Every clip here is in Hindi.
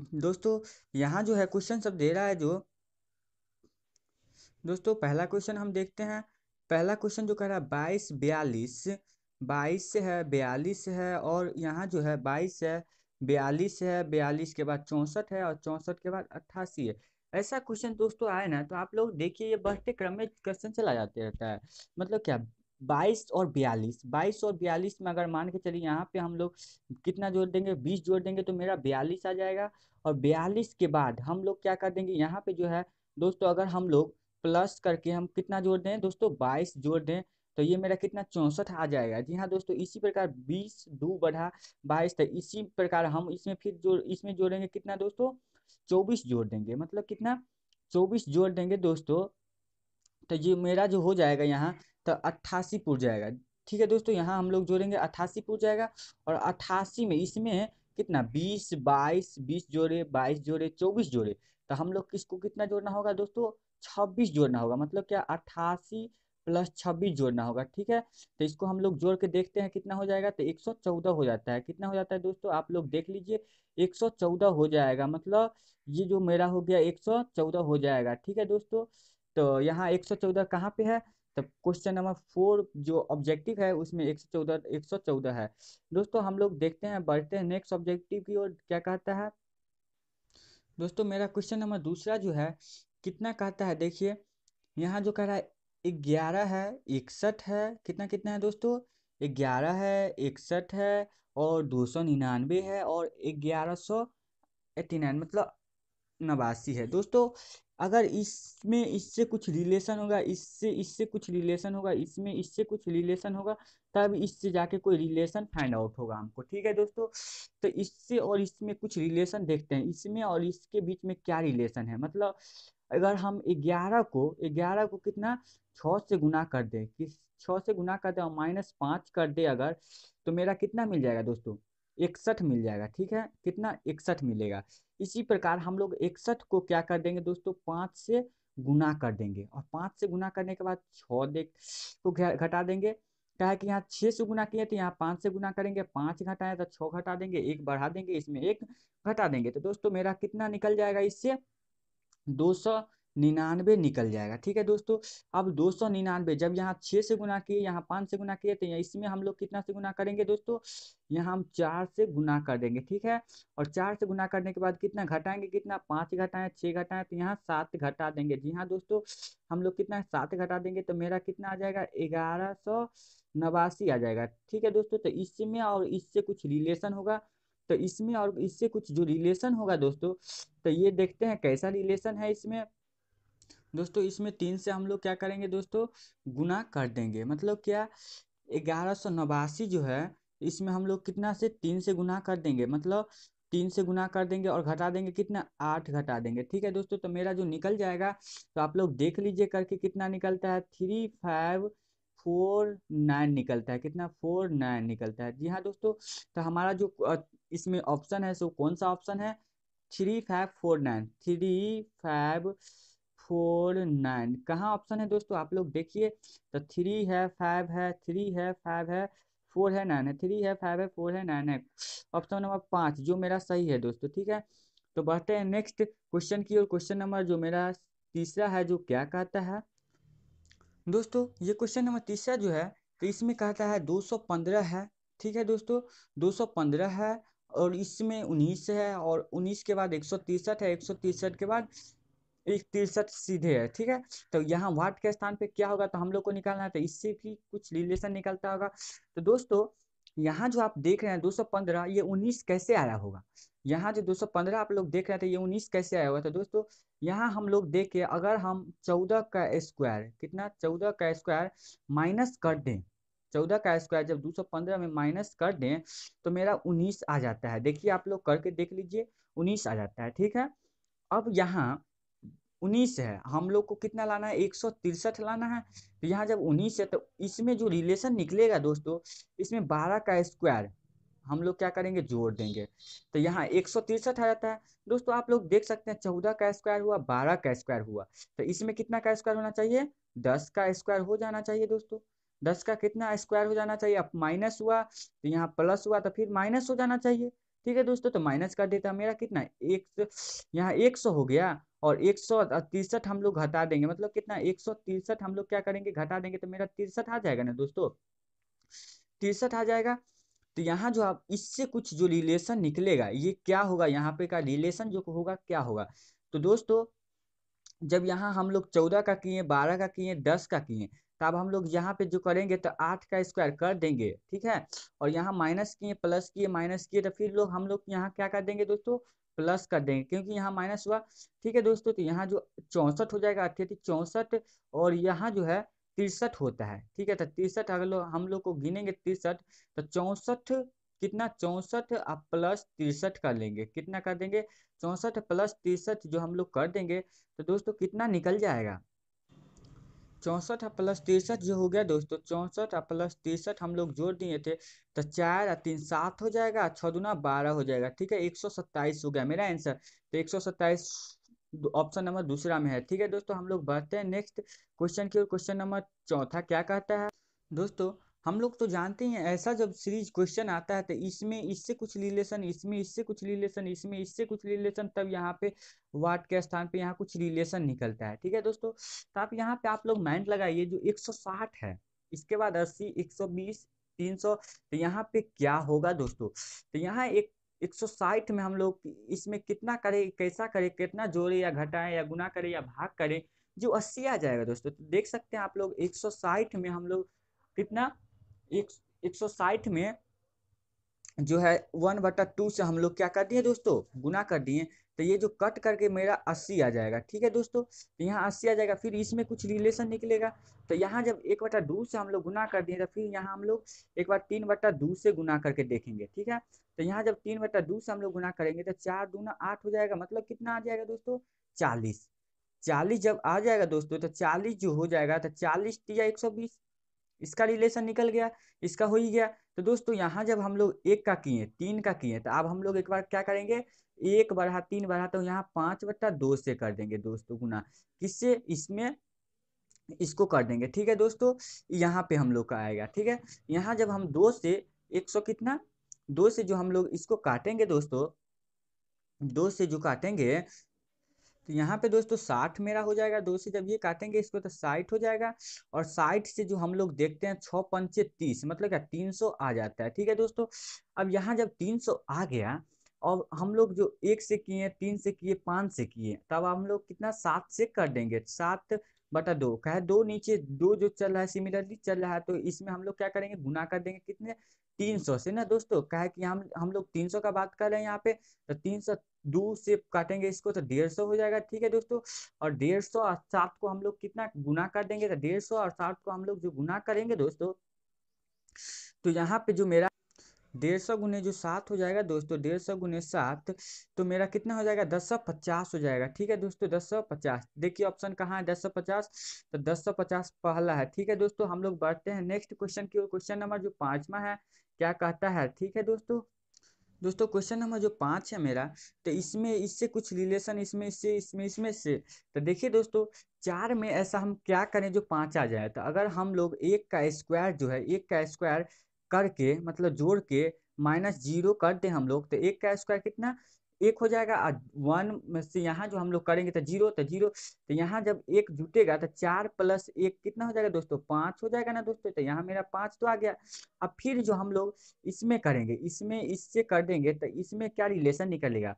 दोस्तों यहाँ जो है क्वेश्चन सब दे रहा है जो दोस्तों पहला क्वेश्चन हम देखते हैं पहला क्वेश्चन जो कह रहा है बाईस बयालीस बाईस है बयालीस है और यहाँ जो है बाईस है बयालीस है बयालीस के बाद चौंसठ है और चौंसठ के बाद अट्ठासी है ऐसा क्वेश्चन दोस्तों आए ना तो आप लोग देखिए ये बढ़ते क्रम में क्वेश्चन चला जाते रहता है मतलब क्या बाईस और बयालीस बाईस और बयालीस में अगर मान के चलिए यहाँ पे हम लोग कितना जोड़ देंगे बीस जोड़ देंगे तो मेरा बयालीस आ जाएगा और बयालीस के बाद हम लोग क्या कर देंगे यहाँ पे जो है दोस्तों अगर हम लोग प्लस करके हम कितना जोड़ दें दोस्तों बाईस जोड़ दें तो ये मेरा कितना चौंसठ आ जाएगा जी हाँ दोस्तों इसी प्रकार बीस दो बढ़ा बाईस तो इसी प्रकार हम इसमें फिर जोड़ इसमें जोड़ेंगे कितना दोस्तों चौबीस जोड़ देंगे मतलब कितना चौबीस जोड़ देंगे दोस्तों तो ये मेरा जो हो जाएगा यहाँ तो अट्ठासी पूर जाएगा ठीक है दोस्तों यहाँ हम लोग जोड़ेंगे अट्ठासी पूर जाएगा और अट्ठासी में इसमें कितना बीस बाईस बीस जोड़े बाईस जोड़े चौबीस जोड़े तो हम लोग किसको कितना जोड़ना होगा दोस्तों छब्बीस जोड़ना होगा मतलब क्या अट्ठासी प्लस छब्बीस जोड़ना होगा ठीक है तो इसको हम लोग जोड़ के देखते हैं कितना हो जाएगा तो एक सौ चौदह हो जाता है कितना हो जाता है दोस्तों आप लोग देख लीजिए एक सौ चौदह हो जाएगा मतलब ये जो मेरा हो गया एक सौ चौदह हो जाएगा ठीक है दोस्तों तो यहाँ एक सौ चौदह कहाँ पे है तब क्वेश्चन नंबर फोर जो ऑब्जेक्टिव है उसमें एक सौ चौदह एक सौ चौदह है दोस्तों हम लोग देखते हैं बढ़ते हैं नेक्स्ट ऑब्जेक्टिव की ओर क्या कहता है दोस्तों मेरा क्वेश्चन नंबर दूसरा जो है कितना कहता है देखिए यहाँ जो कह रहा है ग्यारह है इकसठ है कितना कितना है दोस्तों ग्यारह है इकसठ है और दो सौ निन्यानवे है और ग्यारह सौ एटी नाइन मतलब नवासी है दोस्तों अगर इसमें इससे कुछ रिलेशन होगा इससे इससे कुछ रिलेशन होगा इसमें इससे कुछ रिलेशन होगा तब इससे जाके कोई रिलेशन फाइंड आउट होगा हमको ठीक है दोस्तों तो इससे और इसमें कुछ रिलेशन देखते हैं इसमें और इसके बीच में क्या रिलेशन है मतलब अगर हम ग्यारह को ग्यारह को कितना छ से गुना कर दे किस छः से गुना कर दे और माइनस पाँच कर दे अगर तो मेरा कितना मिल जाएगा दोस्तों इकसठ मिल जाएगा ठीक है कितना इकसठ मिलेगा इसी प्रकार हम लोग इकसठ को क्या कर देंगे दोस्तों पाँच से गुना कर देंगे और पाँच से गुना करने के बाद छः देख को घटा देंगे क्या है कि यहाँ छः से गुना किए तो यहाँ पाँच से गुना करेंगे पाँच घटाएं तो छः घटा देंगे एक बढ़ा देंगे इसमें एक घटा देंगे तो दोस्तों मेरा कितना निकल जाएगा इससे दो सौ निन्यानवे निकल जाएगा ठीक है दोस्तों अब दो सौ निन्यानवे जब यहाँ छः से गुना किए यहाँ पाँच से गुना किए तो इसमें हम लोग कितना से गुना करेंगे दोस्तों यहाँ हम चार से गुना कर देंगे ठीक है और चार से गुना करने के बाद कितना घटाएंगे कितना पाँच घटाएं छः घटाएं तो यहाँ सात घटा देंगे जी हाँ दोस्तों हम लोग कितना सात घटा देंगे तो मेरा कितना आ जाएगा ग्यारह सौ नवासी आ जाएगा ठीक है दोस्तों तो इसमें और इससे कुछ रिलेशन होगा तो इसमें और इससे कुछ जो रिलेशन होगा दोस्तों तो ये देखते हैं कैसा रिलेशन है इसमें दोस्तों इसमें तीन से हम लोग क्या करेंगे दोस्तों गुना कर देंगे मतलब क्या ग्यारह सौ नवासी जो है इसमें हम लोग कितना से तीन से गुना कर देंगे मतलब तीन से गुना कर देंगे और घटा देंगे कितना आठ घटा देंगे ठीक है दोस्तों तो मेरा जो निकल जाएगा तो आप लोग देख लीजिए करके कितना निकलता है थ्री फाइव फोर नाइन निकलता है कितना फोर नाइन निकलता है जी हाँ दोस्तों तो हमारा जो इसमें ऑप्शन है सो कौन सा ऑप्शन है three five four nine three five four nine कहाँ ऑप्शन है दोस्तों आप लोग देखिए तो थ्री है फाइव है थ्री है फाइव है फोर है नाइन है थ्री है फाइव है फोर है नाइन है ऑप्शन नंबर पाँच जो मेरा सही है दोस्तों ठीक है तो बढ़ते हैं नेक्स्ट क्वेश्चन की और क्वेश्चन नंबर जो मेरा तीसरा है जो क्या कहता है दोस्तों ये क्वेश्चन नंबर तीसरा जो है तो इसमें कहता है दो सौ पंद्रह है ठीक है दोस्तों दो सौ पंद्रह है और इसमें उन्नीस है और उन्नीस के बाद एक सौ तिरसठ है एक सौ तिरसठ के बाद एक तिरसठ सीधे है ठीक है तो यहाँ वाट के स्थान पे क्या होगा तो हम लोग को निकालना है तो इससे भी कुछ रिलेशन निकलता होगा तो दोस्तों यहाँ जो आप देख रहे हैं 215 ये 19 कैसे आया होगा यहाँ जो 215 आप लोग देख रहे थे तो ये 19 कैसे आया हुआ था तो दोस्तों यहाँ हम लोग देख के अगर हम 14 का स्क्वायर कितना 14 का स्क्वायर माइनस कर दें 14 का स्क्वायर जब 215 में माइनस कर दें तो मेरा 19 आ जाता है देखिए आप लोग करके देख लीजिए 19 आ जाता है ठीक है अब यहाँ उन्नीस है हम लोग को कितना लाना है एक सौ तिरसठ लाना है तो यहाँ जब उन्नीस है तो इसमें जो रिलेशन निकलेगा दोस्तों इसमें बारह का स्क्वायर हम लोग क्या करेंगे जोड़ देंगे तो यहाँ एक सौ तिरसठ आ जाता है दोस्तों आप लोग देख सकते हैं चौदह का स्क्वायर हुआ बारह का स्क्वायर हुआ तो इसमें कितना का स्क्वायर होना चाहिए दस का स्क्वायर हो जाना चाहिए दोस्तों दस का कितना स्क्वायर हो जाना चाहिए अब माइनस हुआ तो यहाँ प्लस हुआ तो फिर माइनस हो जाना चाहिए ठीक है दोस्तों तो माइनस कर देता मेरा कितना एक यहाँ एक सौ हो गया और एक सौ तिरसठ हम लोग घटा देंगे मतलब कितना एक सौ तिरसठ हम लोग क्या करेंगे घटा देंगे तो मेरा तिरसठ आ जाएगा ना दोस्तों तिरसठ आ जाएगा तो यहाँ जो आप इससे कुछ जो रिलेशन निकलेगा ये क्या होगा यहाँ पे का रिलेशन जो होगा क्या होगा तो दोस्तों जब यहाँ हम लोग चौदह का किए बारह का किए दस का किए तो अब हम लोग यहाँ पे जो करेंगे तो आठ का स्क्वायर कर देंगे ठीक है और यहाँ माइनस किए प्लस किए माइनस किए तो फिर लोग हम लोग यहाँ क्या कर देंगे दोस्तों प्लस कर देंगे क्योंकि यहाँ माइनस हुआ ठीक है दोस्तों तो यहाँ जो चौंसठ हो जाएगा अठेती चौंसठ और यहाँ जो है तिरसठ होता है ठीक है तो तिरसठ अगर लो, हम लोग को गिनेंगे तिरसठ तो चौंसठ कितना चौंसठ आप प्लस तिरसठ कर लेंगे कितना कर देंगे चौंसठ प्लस तिरसठ जो हम लोग कर देंगे तो दोस्तों कितना निकल जाएगा चौंसठ प्लस तिरसठ जो हो गया दोस्तों चौंसठ प्लस तिरसठ हम लोग जोड़ दिए थे तो चार और तीन सात हो जाएगा छः दुना बारह हो जाएगा ठीक है एक सौ सत्ताईस हो गया मेरा आंसर तो एक सौ सत्ताईस ऑप्शन नंबर दूसरा में है ठीक है दोस्तों हम लोग बढ़ते हैं नेक्स्ट क्वेश्चन की ओर क्वेश्चन नंबर चौथा क्या कहता है दोस्तों हम लोग तो जानते हैं ऐसा जब सीरीज क्वेश्चन आता है तो इसमें इससे कुछ रिलेशन इसमें इससे कुछ रिलेशन इसमें इससे कुछ रिलेशन तब यहाँ पे वाट के स्थान पे यहाँ कुछ रिलेशन निकलता है ठीक है दोस्तों तो आप यहाँ पे आप लोग माइंड लगाइए जो 160 है इसके बाद 80 120 300 तो यहाँ पे क्या होगा दोस्तों तो यहाँ एक साठ में हम लोग इसमें कितना करें कैसा करें कितना जोड़े या घटाए या गुना करें या भाग करें जो अस्सी आ जाएगा दोस्तों तो देख सकते हैं आप लोग साठ में हम लोग कितना एक सौ साठ में जो है वन बटा टू से हम लोग क्या कर दिए दोस्तों गुना कर दिए तो ये जो कट करके मेरा अस्सी आ जाएगा ठीक है दोस्तों तो यहाँ अस्सी आ जाएगा फिर इसमें कुछ रिलेशन निकलेगा तो यहाँ जब एक बटा दो से हम लोग गुना कर दिए तो फिर यहाँ हम लोग एक बार तीन बटा दो से गुना करके देखेंगे ठीक है तो यहाँ जब तीन बटा दो से हम लोग गुना करेंगे तो चार दूना आठ हो जाएगा मतलब कितना आ जाएगा दोस्तों चालीस चालीस जब आ जाएगा दोस्तों तो चालीस जो हो जाएगा तो चालीस टीया एक सौ बीस इसका रिलेशन निकल गया इसका हो ही गया तो दोस्तों यहाँ जब हम लोग एक का किए तीन का किए तो अब हम लोग एक बार क्या करेंगे एक बढ़ा तीन बढ़ा तो यहाँ पांच बट्टा दो से कर देंगे दोस्तों गुना किससे इसमें इसको कर देंगे ठीक है दोस्तों यहाँ पे हम लोग का आएगा ठीक है यहाँ जब हम दो से एक सौ कितना दो से जो हम लोग इसको काटेंगे दोस्तों दो से जो काटेंगे तो यहाँ पे दोस्तों साठ मेरा हो जाएगा दो से जब ये काटेंगे इसको तो साठ हो जाएगा और साठ से जो हम लोग देखते हैं छ पंचे तीस मतलब क्या तीन सौ आ जाता है ठीक है दोस्तों अब यहाँ जब तीन सौ आ गया और हम लोग जो एक से किए तीन से किए पाँच से किए तब हम लोग कितना सात से कर देंगे सात बटा दो कहे दो नीचे दो जो चल रहा है सिमिलरली चल रहा है तो इसमें हम लोग क्या करेंगे गुना कर देंगे कितने तीन सौ से ना दोस्तों क्या है कि हम हम लोग तीन सौ का बात कर रहे हैं यहाँ पे तो तीन सौ दो से काटेंगे इसको तो डेढ़ सौ हो जाएगा ठीक है दोस्तों और डेढ़ सौ और सात को हम लोग कितना गुना कर देंगे तो डेढ़ सौ और सात को हम लोग जो गुना करेंगे दोस्तों तो यहाँ पे जो मेरा डेढ़ सौ गुने जो सात हो जाएगा दोस्तों डेढ़ सौ गुने सात तो मेरा कितना हो जाएगा दस सौ पचास हो जाएगा ठीक है दोस्तों दस सौ पचास देखिए ऑप्शन कहाँ है दस सौ पचास तो दस सौ पचास पहला है ठीक है दोस्तों हम लोग बढ़ते हैं नेक्स्ट क्वेश्चन की ओर क्वेश्चन नंबर जो पांचवा है क्या कहता है ठीक है दोस्तों दोस्तों क्वेश्चन नंबर जो पाँच है मेरा तो इसमें इससे कुछ रिलेशन इसमें इससे इसमें इसमें से तो देखिए दोस्तों चार में ऐसा हम क्या करें जो पाँच आ जाए तो अगर हम लोग एक का स्क्वायर जो है एक का स्क्वायर करके मतलब जोड़ के माइनस जीरो कर दें हम लोग तो एक का स्क्वायर कितना एक हो जाएगा वन से यहाँ जो हम लोग करेंगे तो जीरो तो जीरो तो यहाँ जब एक जुटेगा तो चार प्लस एक कितना हो जाएगा दोस्तों पाँच हो जाएगा ना दोस्तों तो यहाँ मेरा पाँच तो आ गया अब फिर जो हम लोग इसमें करेंगे इसमें इससे कर देंगे तो इसमें क्या रिलेशन निकलेगा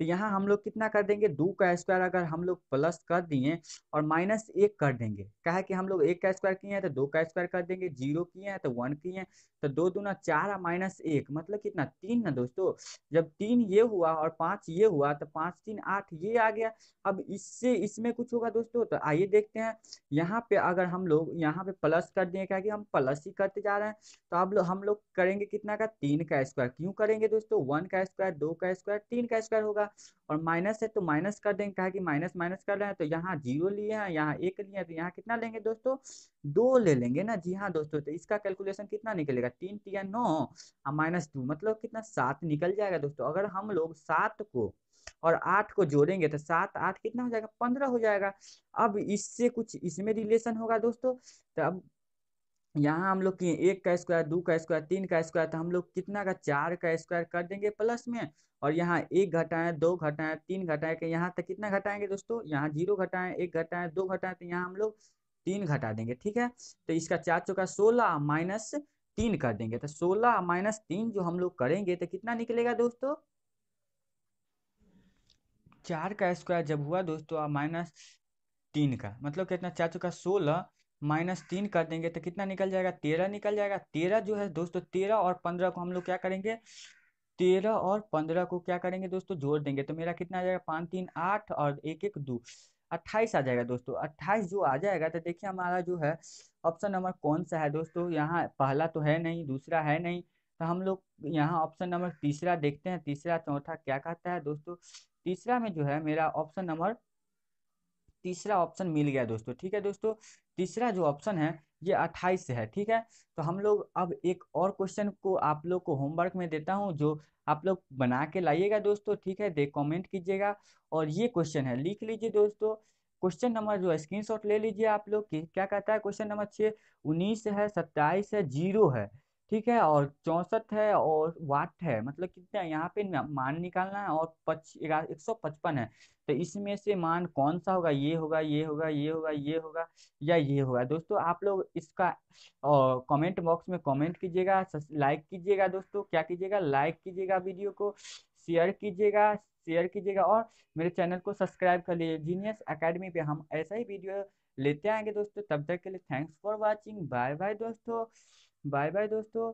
तो यहाँ हम लोग कितना कर देंगे दो का स्क्वायर अगर हम लोग प्लस कर दिए और माइनस एक कर देंगे क्या है कि हम लोग एक का स्क्वायर किए हैं तो दो का स्क्वायर कर देंगे जीरो किए हैं तो वन किए हैं तो दो दूना चार माइनस एक मतलब कितना तीन ना दोस्तों जब तीन ये हुआ और पाँच ये हुआ तो पाँच तीन आठ ये आ गया अब इससे इसमें कुछ होगा दोस्तों तो आइए देखते हैं यहाँ पे अगर हम लोग यहाँ पे प्लस कर दिए क्या कि हम प्लस ही करते जा रहे हैं तो अब हम लोग करेंगे कितना का तीन का स्क्वायर क्यों करेंगे दोस्तों वन का स्क्वायर दो का स्क्वायर तीन का स्क्वायर होगा और माइनस है तो माइनस कर देंगे कहा कि माइनस माइनस कर रहे हैं तो यहाँ जीरो लिए हैं यहाँ एक लिए हैं तो यहाँ कितना लेंगे दोस्तों दो ले लेंगे ना जी हाँ दोस्तों तो इसका कैलकुलेशन कितना निकलेगा तीन तीन नौ और माइनस टू मतलब कितना सात निकल जाएगा दोस्तों अगर हम लोग सात को और आठ को जोड़ेंगे तो सात आठ कितना हो जाएगा पंद्रह हो जाएगा अब इससे कुछ इसमें रिलेशन होगा दोस्तों तो अब यहाँ हम लोग किए एक का स्क्वायर दो का स्क्वायर तीन का स्क्वायर तो हम लोग कितना का चार का स्क्वायर कर देंगे प्लस में और यहाँ एक घटाएं दो घटाएं तीन घटाएं के तो यहाँ तक कितना घटाएंगे दोस्तों यहाँ जीरो घटाएं एक घटाएं दो घटाएं तो यहाँ हम लोग तीन घटा देंगे ठीक है तो इसका चार चौका सोलह माइनस तीन कर देंगे तो सोलह माइनस तीन जो हम लोग करेंगे तो कितना निकलेगा दोस्तों चार का स्क्वायर जब हुआ दोस्तों माइनस तीन का मतलब कितना चार चौका सोलह माइनस तीन कर देंगे तो कितना निकल जाएगा तेरह निकल जाएगा तेरह जो है दोस्तों तेरह और पंद्रह को हम लोग क्या करेंगे तेरह और पंद्रह को क्या करेंगे दोस्तों जोड़ देंगे तो मेरा कितना आ जाएगा पाँच तीन आठ और एक एक दो अट्ठाईस आ जाएगा दोस्तों अट्ठाईस जो आ जाएगा तो देखिए हमारा जो है ऑप्शन नंबर कौन सा है दोस्तों यहाँ पहला तो है नहीं दूसरा है नहीं तो हम लोग यहाँ ऑप्शन नंबर तीसरा देखते हैं तीसरा चौथा क्या कहता है दोस्तों तीसरा में जो है मेरा ऑप्शन नंबर तीसरा ऑप्शन मिल गया दोस्तों ठीक है दोस्तों तीसरा जो ऑप्शन है ये अट्ठाईस है ठीक है तो हम लोग अब एक और क्वेश्चन को आप लोग को होमवर्क में देता हूँ जो आप लोग बना के लाइएगा दोस्तों ठीक है देख कॉमेंट कीजिएगा और ये क्वेश्चन है लिख लीजिए दोस्तों क्वेश्चन नंबर जो है स्क्रीनशॉट ले लीजिए आप लोग क्या कहता है क्वेश्चन नंबर छः उन्नीस है सत्ताईस है जीरो है ठीक है और चौंसठ है और वाट है मतलब कितना यहाँ पे मान निकालना है और पच एक सौ पचपन है तो इसमें से मान कौन सा होगा ये होगा ये होगा ये होगा ये होगा या ये होगा दोस्तों आप लोग इसका कमेंट बॉक्स में कमेंट कीजिएगा लाइक कीजिएगा दोस्तों क्या कीजिएगा लाइक कीजिएगा वीडियो को शेयर कीजिएगा शेयर कीजिएगा और मेरे चैनल को सब्सक्राइब कर लीजिए जीनियस अकेडमी पे हम ऐसा ही वीडियो लेते आएंगे दोस्तों तब तक के लिए thanks for watching bye bye दोस्तों बाय बाय दोस्तों